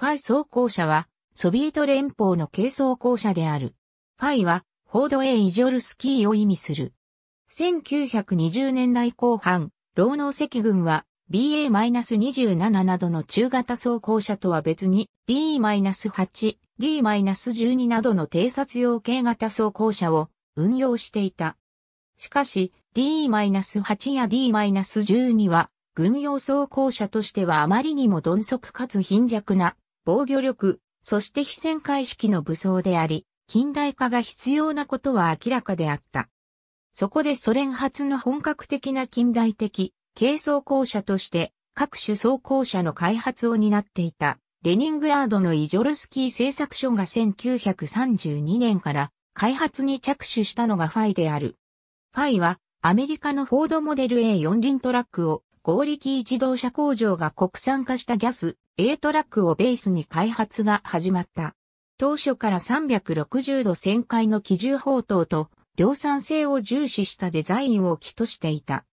ファイ装甲車は、ソビエト連邦の軽装甲車である。ファイは、フォード A イジョルスキーを意味する。1920年代後半、労農赤軍は BA-27 などの中型装甲車とは別に D-8、D-12 などの偵察用軽型装甲車を運用していた。しかし D-8 や D-12 は軍用装甲車としてはあまりにも鈍足かつ貧弱な防御力、そして非戦回式の武装であり、近代化が必要なことは明らかであった。そこでソ連初の本格的な近代的、軽装甲車として各種装甲車の開発を担っていた、レニングラードのイジョルスキー製作所が1932年から開発に着手したのがファイである。ファイはアメリカのフォードモデル A4 輪トラックを合力自動車工場が国産化したギャス、A トラックをベースに開発が始まった。当初から360度旋回の機銃砲塔と量産性を重視したデザインを基としていた。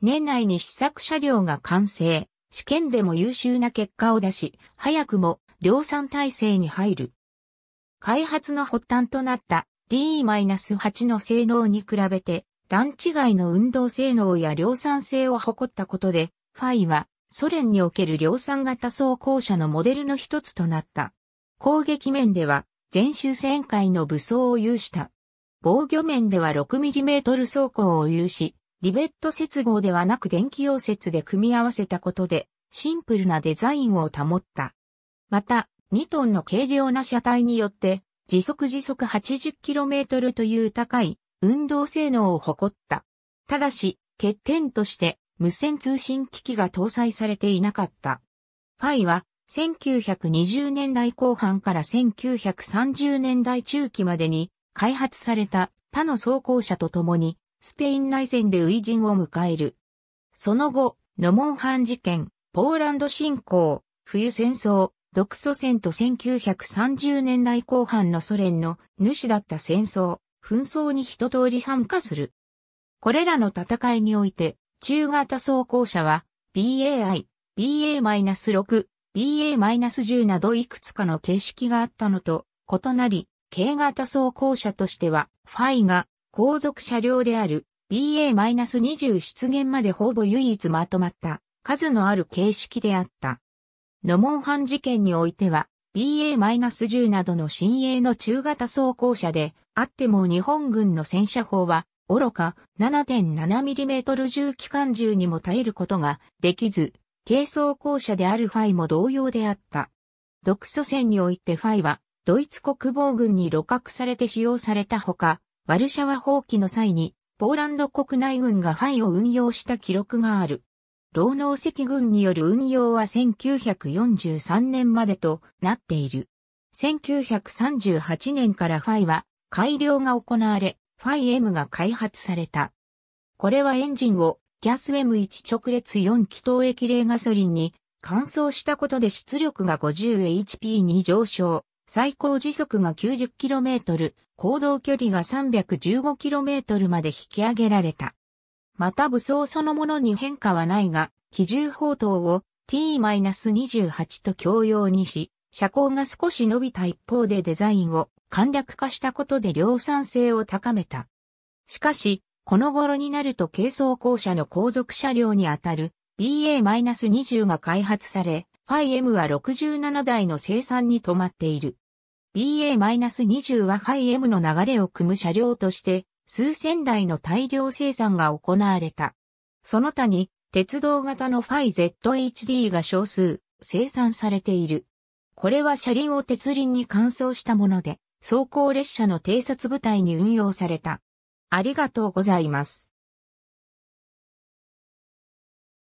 年内に試作車両が完成、試験でも優秀な結果を出し、早くも量産体制に入る。開発の発端となった D-8 の性能に比べて段違いの運動性能や量産性を誇ったことで、ファイはソ連における量産型装甲車のモデルの一つとなった。攻撃面では全周旋回の武装を有した。防御面では 6mm 走行を有し、リベット接合ではなく電気溶接で組み合わせたことで、シンプルなデザインを保った。また、2トンの軽量な車体によって、時速時速 80km という高い運動性能を誇った。ただし、欠点として無線通信機器が搭載されていなかった。ファイは1920年代後半から1930年代中期までに開発された他の装甲車と共にスペイン内戦で初陣を迎える。その後、ノモンハン事件、ポーランド侵攻、冬戦争、独ソ戦と1930年代後半のソ連の主だった戦争、紛争に一通り参加する。これらの戦いにおいて、中型装甲車は BAI、BA-6、BA-10 などいくつかの形式があったのと異なり、軽型装甲車としては、ファイが後続車両である BA-20 出現までほぼ唯一まとまった数のある形式であった。ノモンハン事件においては、BA-10 などの新鋭の中型装甲車で、あっても日本軍の戦車砲は、愚か 7.7mm 重機関銃にも耐えることができず、軽装甲車であるファイも同様であった。独ソ戦においてファイは、ドイツ国防軍に露獲されて使用されたほか、ワルシャワ放棄の際に、ポーランド国内軍がファイを運用した記録がある。労農赤軍による運用は1943年までとなっている。1938年からファイは改良が行われ、ファイ M が開発された。これはエンジンをギャス M1 直列4気筒液冷ガソリンに乾燥したことで出力が 50HP に上昇、最高時速が 90km、行動距離が 315km まで引き上げられた。また武装そのものに変化はないが、比重砲塔を t-28 と共用にし、車高が少し伸びた一方でデザインを簡略化したことで量産性を高めた。しかし、この頃になると軽装甲車の後続車両にあたる BA-20 が開発され、ファイ M は67台の生産に止まっている。BA-20 はファイ M の流れを組む車両として数千台の大量生産が行われた。その他に、鉄道型のファイ ZHD が少数生産されている。これは車輪を鉄輪に乾燥したもので、走行列車の偵察部隊に運用された。ありがとうございます。